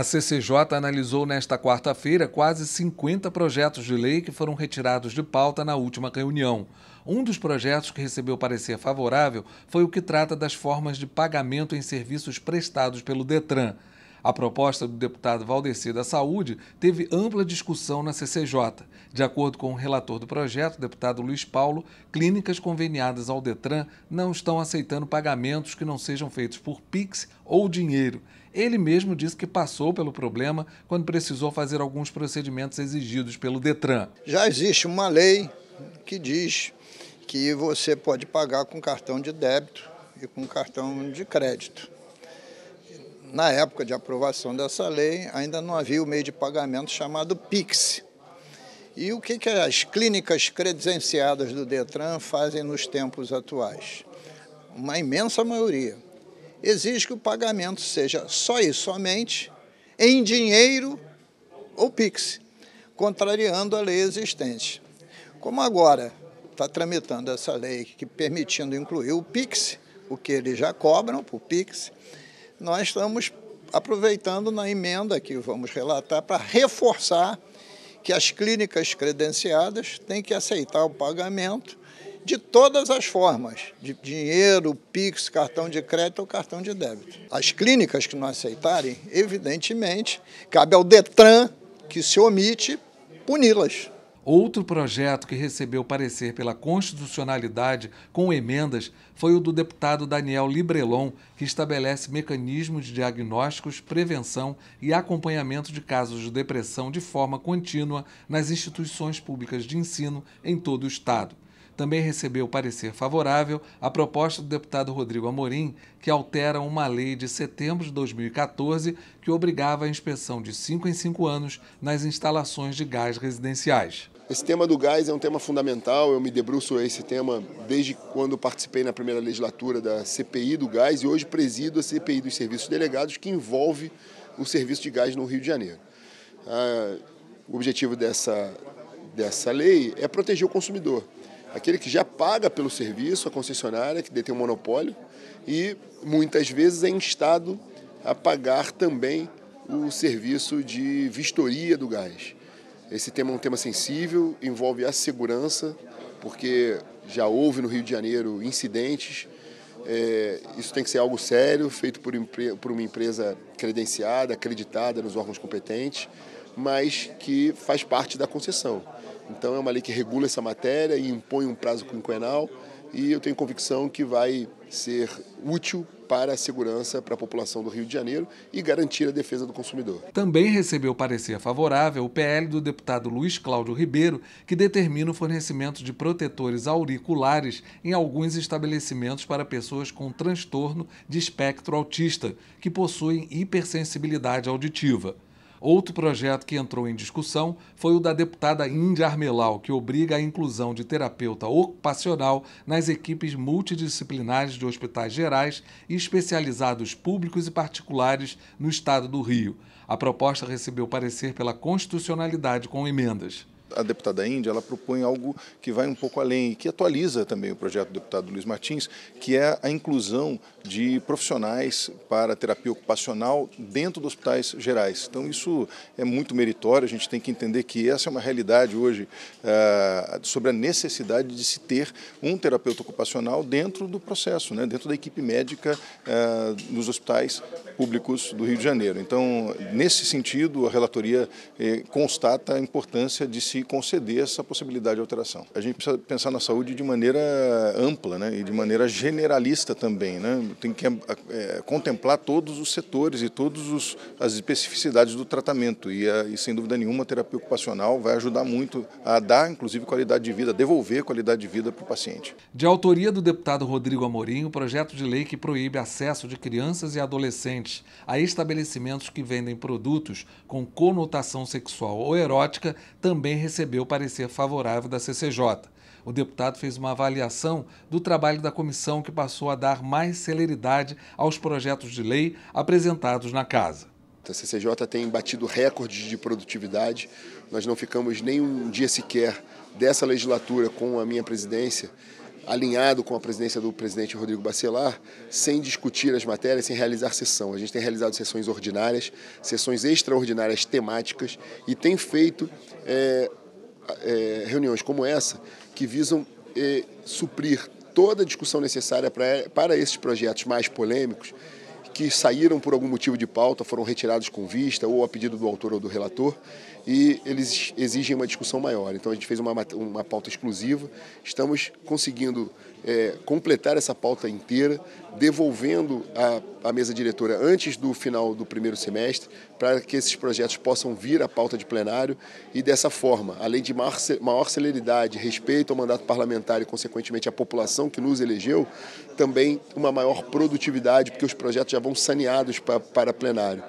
A CCJ analisou nesta quarta-feira quase 50 projetos de lei que foram retirados de pauta na última reunião. Um dos projetos que recebeu parecer favorável foi o que trata das formas de pagamento em serviços prestados pelo Detran. A proposta do deputado Valdeci da Saúde teve ampla discussão na CCJ. De acordo com o relator do projeto, deputado Luiz Paulo, clínicas conveniadas ao Detran não estão aceitando pagamentos que não sejam feitos por Pix ou dinheiro. Ele mesmo disse que passou pelo problema quando precisou fazer alguns procedimentos exigidos pelo Detran. Já existe uma lei que diz que você pode pagar com cartão de débito e com cartão de crédito na época de aprovação dessa lei, ainda não havia o meio de pagamento chamado PIX. E o que, que as clínicas credenciadas do Detran fazem nos tempos atuais? Uma imensa maioria. Exige que o pagamento seja só e somente em dinheiro ou PIX, contrariando a lei existente. Como agora está tramitando essa lei que permitindo incluir o PIX, o que eles já cobram por PIX, nós estamos aproveitando na emenda que vamos relatar para reforçar que as clínicas credenciadas têm que aceitar o pagamento de todas as formas, de dinheiro, PIX, cartão de crédito ou cartão de débito. As clínicas que não aceitarem, evidentemente, cabe ao Detran, que se omite, puni-las. Outro projeto que recebeu parecer pela constitucionalidade com emendas foi o do deputado Daniel Librelon, que estabelece mecanismos de diagnósticos, prevenção e acompanhamento de casos de depressão de forma contínua nas instituições públicas de ensino em todo o Estado também recebeu parecer favorável à proposta do deputado Rodrigo Amorim, que altera uma lei de setembro de 2014 que obrigava a inspeção de 5 em 5 anos nas instalações de gás residenciais. Esse tema do gás é um tema fundamental, eu me debruço a esse tema desde quando participei na primeira legislatura da CPI do gás e hoje presido a CPI dos serviços delegados que envolve o serviço de gás no Rio de Janeiro. Ah, o objetivo dessa, dessa lei é proteger o consumidor aquele que já paga pelo serviço, a concessionária, que detém o monopólio, e muitas vezes é instado a pagar também o serviço de vistoria do gás. Esse tema é um tema sensível, envolve a segurança, porque já houve no Rio de Janeiro incidentes. É, isso tem que ser algo sério, feito por, por uma empresa credenciada, acreditada nos órgãos competentes, mas que faz parte da concessão. Então é uma lei que regula essa matéria e impõe um prazo quinquenal e eu tenho convicção que vai ser útil para a segurança para a população do Rio de Janeiro e garantir a defesa do consumidor. Também recebeu parecer favorável o PL do deputado Luiz Cláudio Ribeiro, que determina o fornecimento de protetores auriculares em alguns estabelecimentos para pessoas com transtorno de espectro autista, que possuem hipersensibilidade auditiva. Outro projeto que entrou em discussão foi o da deputada Índia Armelau, que obriga a inclusão de terapeuta ocupacional nas equipes multidisciplinares de hospitais gerais e especializados públicos e particulares no estado do Rio. A proposta recebeu parecer pela constitucionalidade com emendas a deputada Índia ela propõe algo que vai um pouco além e que atualiza também o projeto do deputado Luiz Martins, que é a inclusão de profissionais para terapia ocupacional dentro dos hospitais gerais. Então isso é muito meritório, a gente tem que entender que essa é uma realidade hoje ah, sobre a necessidade de se ter um terapeuta ocupacional dentro do processo, né, dentro da equipe médica ah, nos hospitais públicos do Rio de Janeiro. Então, nesse sentido, a relatoria eh, constata a importância de se conceder essa possibilidade de alteração. A gente precisa pensar na saúde de maneira ampla né, e de maneira generalista também. Né? Tem que é, contemplar todos os setores e todas as especificidades do tratamento. E, a, é, e, sem dúvida nenhuma, a terapia ocupacional vai ajudar muito a dar, inclusive, qualidade de vida, devolver qualidade de vida para o paciente. De autoria do deputado Rodrigo Amorim, o projeto de lei que proíbe acesso de crianças e adolescentes a estabelecimentos que vendem produtos com conotação sexual ou erótica também recebeu recebeu parecer favorável da CCJ. O deputado fez uma avaliação do trabalho da comissão que passou a dar mais celeridade aos projetos de lei apresentados na casa. A CCJ tem batido recordes de produtividade. Nós não ficamos nem um dia sequer dessa legislatura com a minha presidência, alinhado com a presidência do presidente Rodrigo Bacelar, sem discutir as matérias, sem realizar sessão. A gente tem realizado sessões ordinárias, sessões extraordinárias temáticas e tem feito é, é, reuniões como essa que visam é, suprir toda a discussão necessária pra, para esses projetos mais polêmicos que saíram por algum motivo de pauta, foram retirados com vista ou a pedido do autor ou do relator e eles exigem uma discussão maior. Então a gente fez uma, uma pauta exclusiva, estamos conseguindo é, completar essa pauta inteira devolvendo à, mesa diretora antes do final do primeiro semestre, para que esses projetos possam vir à pauta de plenário e, dessa forma, além de maior celeridade, respeito ao mandato parlamentar e, consequentemente, à população que nos elegeu, também uma maior produtividade, porque os projetos já vão saneados para, para plenário.